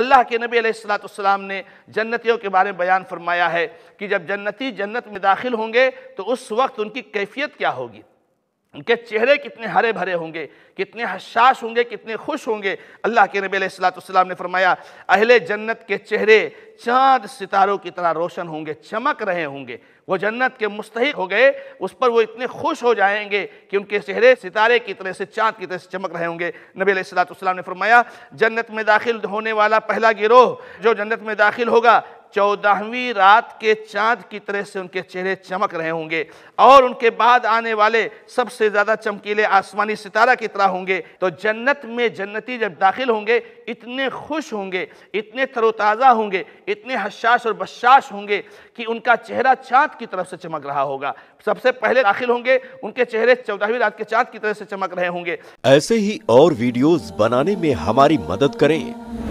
अल्लाह के नबी अलैहिस्सलाम ने जन्नतियों के बारे में बयान फरमाया है कि जब जन्नती जन्नत में दाखिल होंगे तो उस वक्त उनकी कैफियत क्या होगी उनके चेहरे कितने हरे भरे होंगे कितने हसास होंगे कितने खुश होंगे अल्लाह के नबी सलाम ने फरमाया अहले जन्नत के चेहरे चांद सितारों की तरह रोशन होंगे चमक रहे होंगे वो जन्नत के मुस्तक हो गए उस पर वो इतने खुश हो जाएंगे कि उनके चेहरे सितारे की तरह से चांद की तरह से चमक रहे होंगे नबी सलाम ने फरमाया जन्नत में दाखिल होने वाला पहला गिरोह जो जन्नत में दाखिल होगा चौदहवीं रात के चांद की तरह से उनके चेहरे चमक रहे होंगे और उनके बाद आने वाले सबसे ज़्यादा चमकीले आसमानी सितारा की तरह होंगे तो जन्नत में जन्नती जब दाखिल होंगे इतने खुश होंगे इतने तरोताज़ा होंगे इतने हशास और बशाश होंगे कि उनका चेहरा चाँद की तरफ से चमक रहा होगा सबसे पहले दाखिल होंगे उनके चेहरे चौदहवीं रात के चाँद की तरह से चमक रहे होंगे ऐसे ही और वीडियोज बनाने में हमारी मदद करें